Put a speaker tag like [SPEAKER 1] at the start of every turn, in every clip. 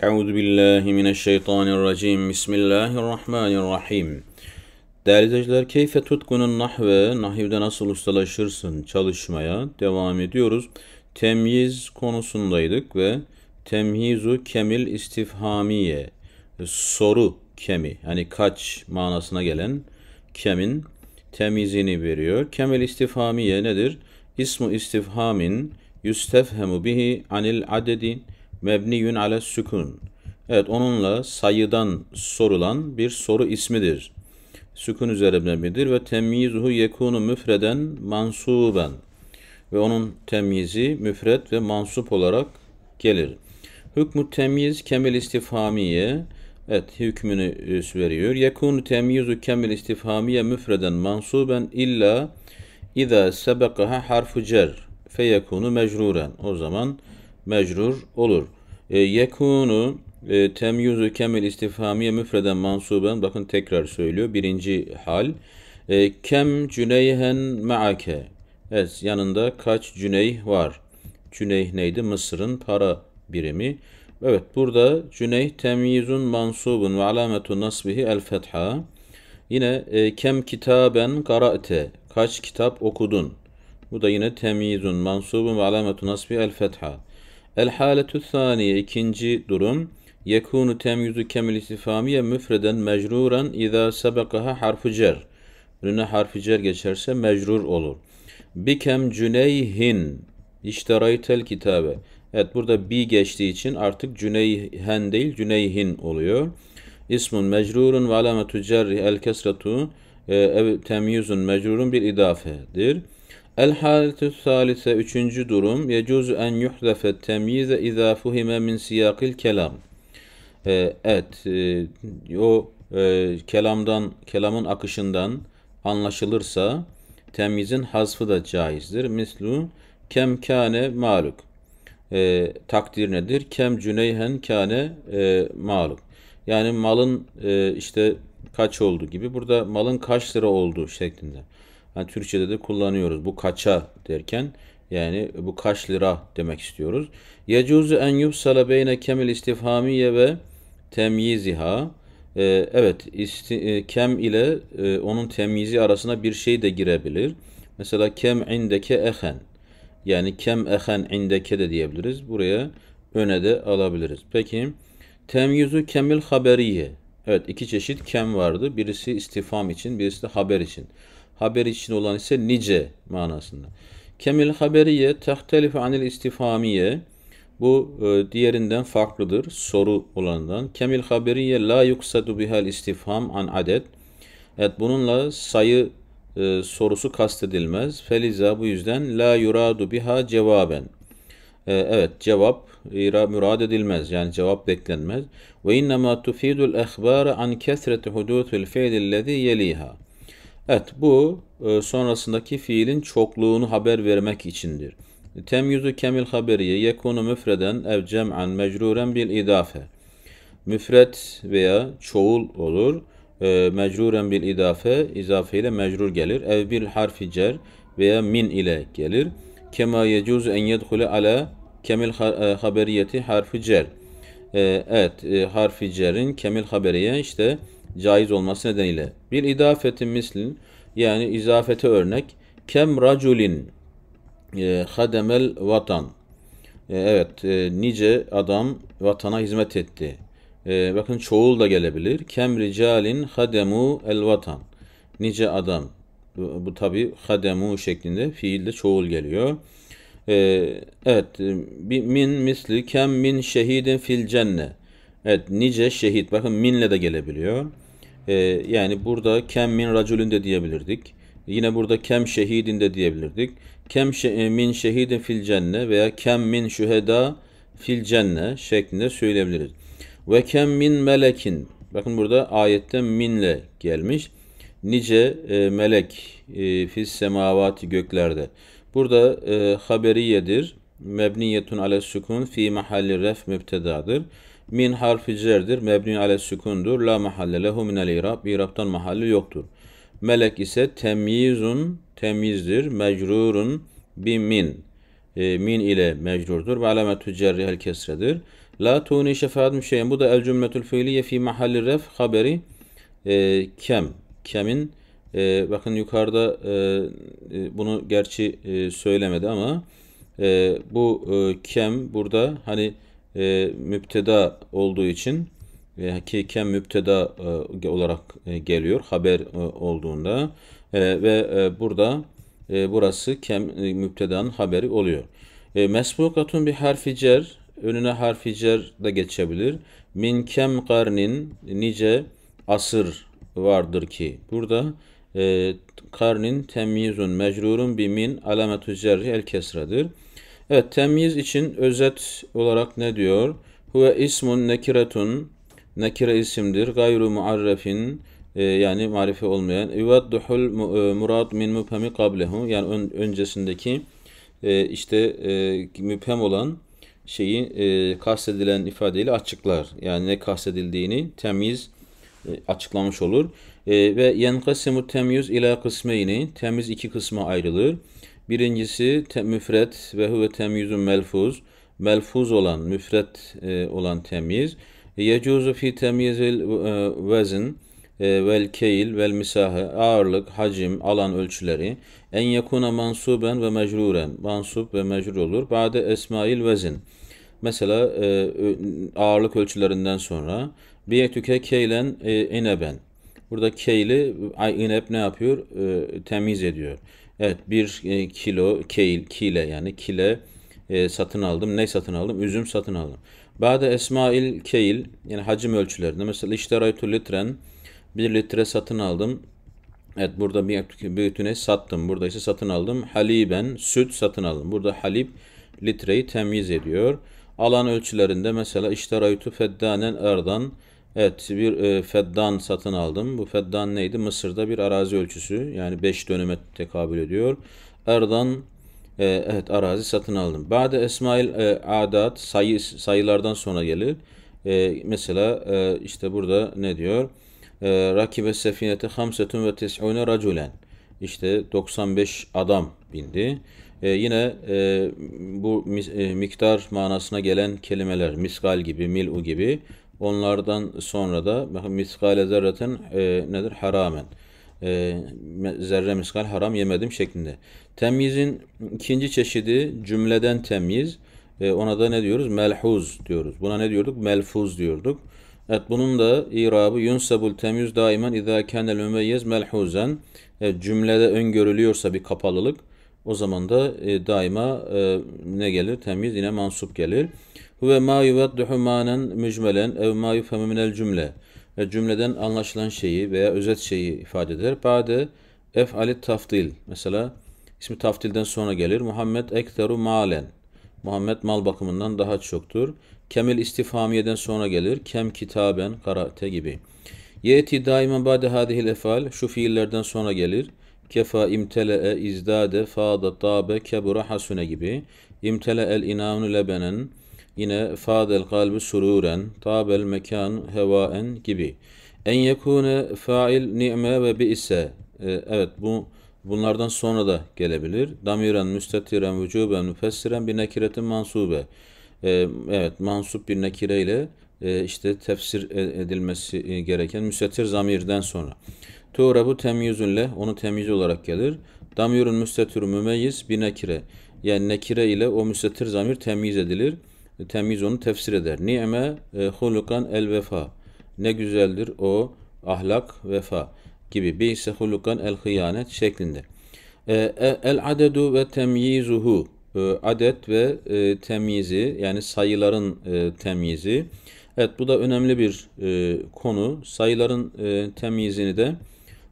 [SPEAKER 1] Euzu billahi mineşşeytanirracim. Bismillahirrahmanirrahim. Değerli izleyiciler, keyfe tutkunun nahve, nahivde nasıl ustalaşırsın çalışmaya devam ediyoruz. Temyiz konusundaydık ve temyizu kemil istifhamiye, soru kemi, yani kaç manasına gelen kemin temizini veriyor. Kemil istifhamiye nedir? İsmu istifhamin yüstefhemu bihi anil adedi mebniyün ale sükun. Evet onunla sayıdan sorulan bir soru ismidir. Sükun üzerinde midir ve temyizuhu yekunu müfreden mansuben. Ve onun temyizi Müfret ve mansup olarak gelir. Hükmü temyiz kemil istifhamiye evet hükmünü e, veriyor. Yekunu temyizu kemil istifhamiye müfreden mansuben illa İza sebekaha harfu cer Yekunu mecruren. O zaman mecrur olur. E, yekunu e, temyüzü kemil istifhamiye müfreden mansuben bakın tekrar söylüyor. Birinci hal. E, kem cüneyhen ma'ake. Evet yanında kaç cüneyh var. Cüneyh neydi? Mısır'ın para birimi. Evet burada cüneyh temyizun mansubun ve alametu nasbihi el fetha. Yine e, kem kitaben kara'te. Kaç kitap okudun? Bu da yine temyizun mansubun ve alametu nasbihi el fetha. El haletü saniye ikinci durum. Yekunu temyüzü kemil istifamiye müfreden mecruran izâ sebekaha harfü cer. Önüne harfi cer geçerse mecrur olur. Bikem cüneyhin işteraytel kitabe. Evet burada bi geçtiği için artık cüneyhen değil cüneyhin oluyor. İsmun mecrurun ve alametü cerri el kesretu e, ev temyizun mecrurun bir idafedir. El halitü salise üçüncü durum yecuzu en yuhzefe temyize izâ fuhime min siyakil kelam. Ee, evet e, o e, kelamdan kelamın akışından anlaşılırsa temyizin hazfı da caizdir. Mislu kem kâne maluk. E, ee, takdir nedir? Kem cüneyhen kane e, maluk. Yani malın e, işte kaç oldu gibi. Burada malın kaç lira oldu şeklinde. Yani Türkçe'de de kullanıyoruz. Bu kaça derken yani bu kaç lira demek istiyoruz. Yecuzu en yufsala beyne kemil istifhamiye ve temyiziha. Ee, evet isti, e, kem ile e, onun temyizi arasına bir şey de girebilir. Mesela kem indeke ehen. Yani kem ehen indeke de diyebiliriz. Buraya öne de alabiliriz. Peki temyizu kemil haberiye. Evet iki çeşit kem vardı. Birisi istifam için, birisi de haber için haber için olan ise nice manasında. Kemil haberiye tehtelifu anil istifamiye bu e, diğerinden farklıdır. Soru olanından. Kemil haberiye la yuksadu bihal istifham an adet. Evet bununla sayı e, sorusu kastedilmez. Feliza bu yüzden la yuradu biha cevaben. E, evet cevap ira, mürad edilmez. Yani cevap beklenmez. Ve innema tufidul ehbâre an kesreti hudûtul fiilillezî yeliha. Evet bu e, sonrasındaki fiilin çokluğunu haber vermek içindir. Temyizu kemil haberiye yekunu müfreden ev cem'an mecruren bil idafe. Müfret veya çoğul olur. E, mecruren bil idafe, izafe ile mecrur gelir. Ev bil harfi cer veya min ile gelir. Kema yecuz en yedhule ala kemil e, haberiyeti harfi cer. E, evet, e, harfi cerin kemil haberiye işte caiz olması nedeniyle. Bir idafetin mislin yani izafete örnek kem raculin e, hademel vatan e, evet e, nice adam vatana hizmet etti. E, bakın çoğul da gelebilir. Kem ricalin hademu el vatan nice adam bu, tabi hademu şeklinde fiilde çoğul geliyor. Ee, evet min misli kem min şehidin fil cenne. Evet nice şehit bakın minle de gelebiliyor. E, yani burada kem min raculün de diyebilirdik. Yine burada kem şehidin de diyebilirdik. Kem şe e, min şehidin fil cenne veya kem min şüheda fil cenne şeklinde söyleyebiliriz. Ve kem min melekin. Bakın burada ayette minle gelmiş. Nice e, melek e, fil semavati göklerde. Burada e, haberiyedir. Mebniyetun ale sukun fi mahalli ref mübtedadır. Min harfi cerdir. Mebni ale sükundur. La mahalle lehu minel irab. İraptan mahalli yoktur. Melek ise temyizun temizdir, Mecrurun bi min. E, min ile mecrurdur. Ve alametü cerrihel kesredir. La tuni şefaat müşeyen. Bu da el cümletül fiiliye fi mahalli ref haberi e, kem. Kemin e, bakın yukarıda e, e, bunu gerçi e, söylemedi ama e, bu e, kem burada hani e, müpteda olduğu için e, ki kem müpteda e, olarak e, geliyor haber e, olduğunda e, ve e, burada e, burası kem e, müptedanın haberi oluyor. E, mesbukatun bir harfi cer önüne harfi cer de geçebilir. Min kem karnin nice asır vardır ki burada e, karnin temyizun mecrurun bi min alametü cerri el kesredir. Evet temyiz için özet olarak ne diyor? Huve ismun nekiretun nekire isimdir. Gayru muarrefin e, yani marife olmayan. Üvedduhul e, murad min müphemi kablehu yani ön, öncesindeki e, işte e, müphem olan şeyi e, kastedilen ifadeyle açıklar. Yani ne kastedildiğini temyiz e, açıklamış olur. E, ve yenkasimu temyiz ila kısmeyni temiz iki kısma ayrılır. Birincisi te, müfret ve huve temyizun melfuz. Melfuz olan, müfret e, olan temyiz. Yecuzu fi temyizil e, vezin e, vel keil vel misahı ağırlık, hacim, alan ölçüleri en yakuna mansuben ve mecruren mansub ve mecrur olur. Bade esmail vezin mesela e, ağırlık ölçülerinden sonra biyetüke keylen e, ineben. Burada keyli inep ne yapıyor? E, temiz ediyor. Evet 1 e, kilo keil kile yani kile e, satın aldım. Ne satın aldım? Üzüm satın aldım. Bade esmail keil yani hacim ölçülerinde. Mesela işteraytu litren 1 litre satın aldım. Evet burada bir büyütüne sattım. Burada ise satın aldım. Haliben süt satın aldım. Burada halib litreyi temyiz ediyor. Alan ölçülerinde mesela işteraytu feddanen erdan Evet bir e, feddan satın aldım. Bu feddan neydi? Mısır'da bir arazi ölçüsü. Yani 5 döneme tekabül ediyor. Erdan e, evet arazi satın aldım. Bade Esmail e, adat sayı, sayılardan sonra gelir. E, mesela e, işte burada ne diyor? E, Rakibe sefinete hamsetun ve tes'une raculen. İşte 95 adam bindi. E, yine e, bu mis, e, miktar manasına gelen kelimeler misgal gibi, milu gibi Onlardan sonra da miskale zerreten e, nedir? Haramen. E, zerre miskal haram yemedim şeklinde. Temyizin ikinci çeşidi cümleden temyiz. E, ona da ne diyoruz? Melhuz diyoruz. Buna ne diyorduk? Melfuz diyorduk. Evet bunun da irabı yunsabul temyiz daimen idâ kenel mümeyyez melhuzen. E, cümlede öngörülüyorsa bir kapalılık o zaman da e, daima e, ne gelir? Temyiz yine mansup gelir. Huve ma yuvedduhu manen mücmelen ev ma yufhemu minel cümle. Ve cümleden anlaşılan şeyi veya özet şeyi ifade eder. Bade alit taftil. Mesela ismi taftilden sonra gelir. Muhammed ekteru malen. Muhammed mal bakımından daha çoktur. Kemil istifamiyeden sonra gelir. Kem kitaben, karate gibi. Yeti daima bade hadihil efal. Şu fiillerden sonra gelir kefa imtele'e izdade fâda tabe kebura hasune gibi imtele'el inânu lebenen yine fâdel kalbi sururen tabel mekan hevaen gibi en yekune fail ni'me ve bi ise e, evet bu bunlardan sonra da gelebilir. Damiren, müstetiren, vücuben, müfessiren bir nekiretin mansube. E, evet mansup bir nekire ile e, işte tefsir edilmesi gereken müstetir zamirden sonra bu temyüzünle onu temyiz olarak gelir. Damyurun müstetür mümeyyiz bir nekire. Yani nekire ile o müstetir zamir temyiz edilir. Temyiz onu tefsir eder. Ni'me e, hulukan el vefa. Ne güzeldir o ahlak vefa gibi. Bi hulukan el hıyanet şeklinde. E, e, el adedu ve temyizuhu. Adet ve temyizi yani sayıların temyizi. Evet bu da önemli bir konu. Sayıların temyizini de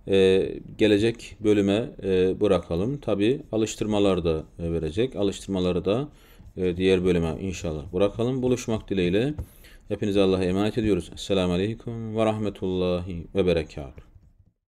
[SPEAKER 1] e, gelecek bölüme e, bırakalım. Tabi alıştırmalar da e, verecek. Alıştırmaları da e, diğer bölüme inşallah bırakalım. Buluşmak dileğiyle. Hepinize Allah'a emanet ediyoruz. Selamun Aleyküm ve Rahmetullahi ve Berekatuhu.